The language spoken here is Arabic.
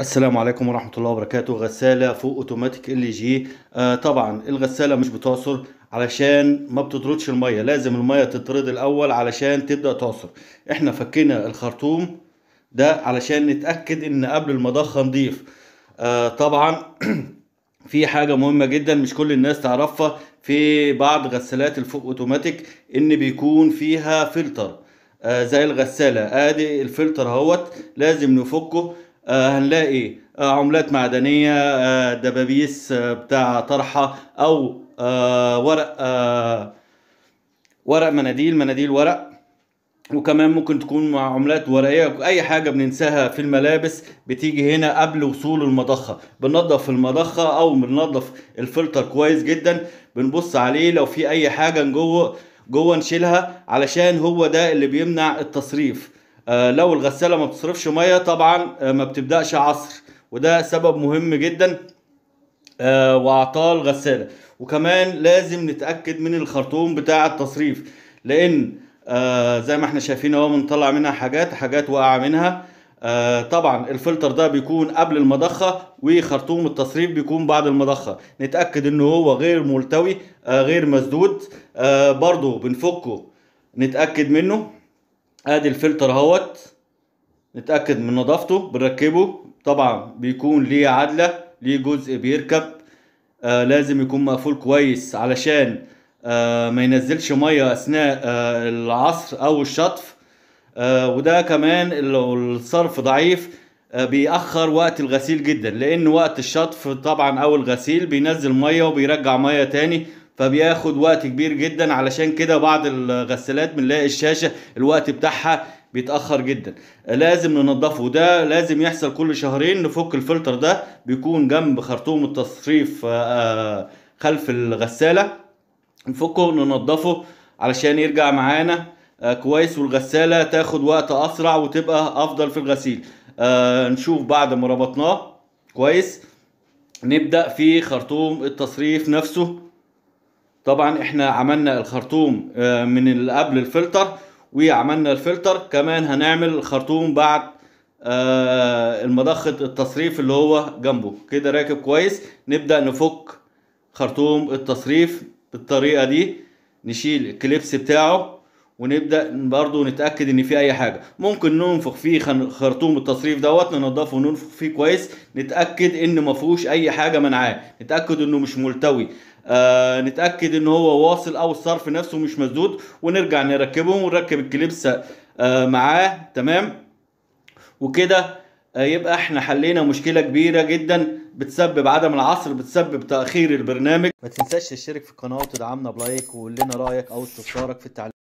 السلام عليكم ورحمة الله وبركاته غسالة فوق اوتوماتيك ال جي آه طبعا الغسالة مش بتعصر علشان ما بتطردش المية لازم المية تطرد الاول علشان تبدأ تعصر احنا فكينا الخرطوم ده علشان نتأكد ان قبل المضخة نضيف آه طبعا في حاجة مهمة جدا مش كل الناس تعرفها في بعض غسالات الفوق اوتوماتيك ان بيكون فيها فلتر آه زي الغسالة ادي آه الفلتر اهوت لازم نفكه آه، هنلاقي آه، عملات معدنية آه، دبابيس بتاع طرحة أو ورق ورق مناديل مناديل ورق وكمان ممكن تكون عملات ورقيه اي حاجه بننساها في الملابس بتيجي هنا قبل وصول المضخه بننظف المضخه او بننظف الفلتر كويس جدا بنبص عليه لو في اي حاجه جوه جوه نشيلها علشان هو ده اللي بيمنع التصريف آه، لو الغساله ما بتصرفش ميه طبعا آه، ما بتبداش عصر وده سبب مهم جدا آه، واعطال غساله وكمان لازم نتاكد من الخرطوم بتاع التصريف لان زي ما احنا شايفين اهو بنطلع منها حاجات حاجات واقعه منها طبعا الفلتر ده بيكون قبل المضخه وخرطوم التصريف بيكون بعد المضخه نتاكد ان هو غير ملتوي غير مسدود برضو بنفكه نتاكد منه ادي الفلتر اهوت نتاكد من نظافته بنركبه طبعا بيكون ليه عدله ليه جزء بيركب آه لازم يكون مقفول كويس علشان آه ما ينزلش ميه اثناء آه العصر او الشطف آه وده كمان لو الصرف ضعيف آه بيأخر وقت الغسيل جدا لان وقت الشطف طبعا او الغسيل بينزل ميه وبيرجع ميه تاني فبياخد وقت كبير جدا علشان كده بعض الغسالات بنلاقي الشاشه الوقت بتاعها بيتاخر جدا لازم ننضفه ده لازم يحصل كل شهرين نفك الفلتر ده بيكون جنب خرطوم التصريف آه، خلف الغساله نفكه ننضفه علشان يرجع معانا آه، كويس والغساله تاخد وقت اسرع وتبقى افضل في الغسيل آه، نشوف بعد ما ربطناه كويس نبدا في خرطوم التصريف نفسه طبعا احنا عملنا الخرطوم آه، من قبل الفلتر وعملنا الفلتر كمان هنعمل الخرطوم بعد آه، المضخة التصريف اللي هو جنبه كده راكب كويس نبدأ نفك خرطوم التصريف بالطريقة دي نشيل الكليبس بتاعه ونبدأ برضو نتأكد إن في أي حاجة ممكن ننفخ فيه خرطوم التصريف دوت ننضفه وننفخ فيه كويس نتأكد إن مفهوش أي حاجة منعاه نتأكد إنه مش ملتوي آه نتاكد ان هو واصل او الصرف نفسه مش مسدود ونرجع نركبه ونركب الكليبسه آه معاه تمام وكده آه يبقى احنا حلينا مشكله كبيره جدا بتسبب عدم العصر بتسبب تاخير البرنامج ما تنساش تشترك في القناه وتدعمنا بلايك وقول لنا رايك او استفسارك في التعليق